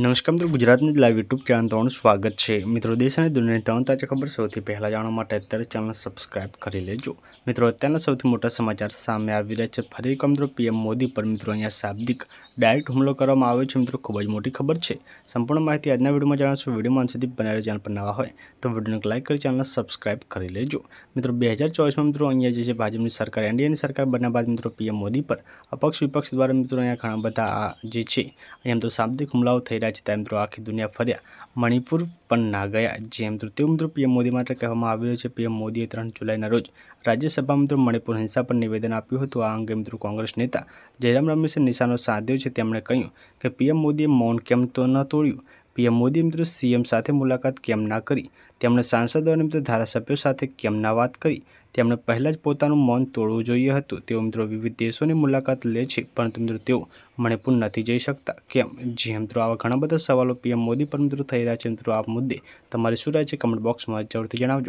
નમસ્કાર મિત્રો ગુજરાતની લાઈવ યુટ્યુબ ચેનલ તમારું સ્વાગત છે મિત્રો દેશ અને દુનિયાની ત્રણ તાજા ખબર સૌથી પહેલાં જાણવા માટે અત્યારે ચેનલ સબસ્ક્રાઇબ કરી લેજો મિત્રો અત્યારના સૌથી મોટા સમાચાર સામે આવી રહ્યા છે ફરી મિત્રો પીએમ મોદી પર મિત્રો અહીંયા શાબ્દિક ડાયરેક્ટ હુમલો કરવામાં આવ્યો છે મિત્રો ખૂબ જ મોટી ખબર છે સંપૂર્ણ માહિતી આજના વિડીયોમાં જણાવશો વિડીયોમાં સુધી બનાવેલા ચેનલ પર નવા હોય તો વિડીયોને લાઇક કરી ચેનલને સબસ્ક્રાઇબ કરી લેજો મિત્રો બે હજાર ચોવીસમાં મિત્રો અહીંયા જે છે ભાજપની સરકાર એનડીએની સરકાર બન્યા બાદ મિત્રો પીએમ મોદી પર અપક્ષ વિપક્ષ દ્વારા મિત્રો અહીંયા ઘણા બધા આ જે છે અહીંયા તો શાબ્દિક હુમલાઓ થઈ રહ્યા છે ત્યાં મિત્રો આખી દુનિયા ફર્યા મણિપુર પણ ના ગયા જે મિત્રો તે મિત્રો પીએમ મોદી માટે કહેવામાં આવ્યું છે પીએમ મોદીએ ત્રણ જુલાઈના રોજ રાજ્યસભામાં મિત્રો મણિપુર હિંસા પર નિવેદન આપ્યું હતું આ અંગે મિત્રો કોંગ્રેસ નેતા જયરામ રમેશે નિશાનો સાધ્યો છે છે તેમણે કહ્યું કે પીએમ મોદીએ મૌન કેમ તો ન તોડ્યું પીએમ મોદી મિત્રો સીએમ સાથે મુલાકાત કેમ ના કરી તેમણે સાંસદો અને મિત્રો ધારાસભ્યો સાથે કેમ ના વાત કરી તેમણે પહેલાં જ પોતાનું મૌન તોડવું જોઈએ હતું તેઓ મિત્રો વિવિધ દેશોની મુલાકાત લે છે પરંતુ મિત્રો તેઓ મણિપુર નથી જઈ શકતા કેમ જે મિત્રો આવા ઘણા બધા સવાલો પીએમ મોદી પર મિત્રો થઈ રહ્યા છે મિત્રો આ મુદ્દે તમારી શું રહે છે કમેન્ટ બોક્સમાં જરૂરથી જણાવજો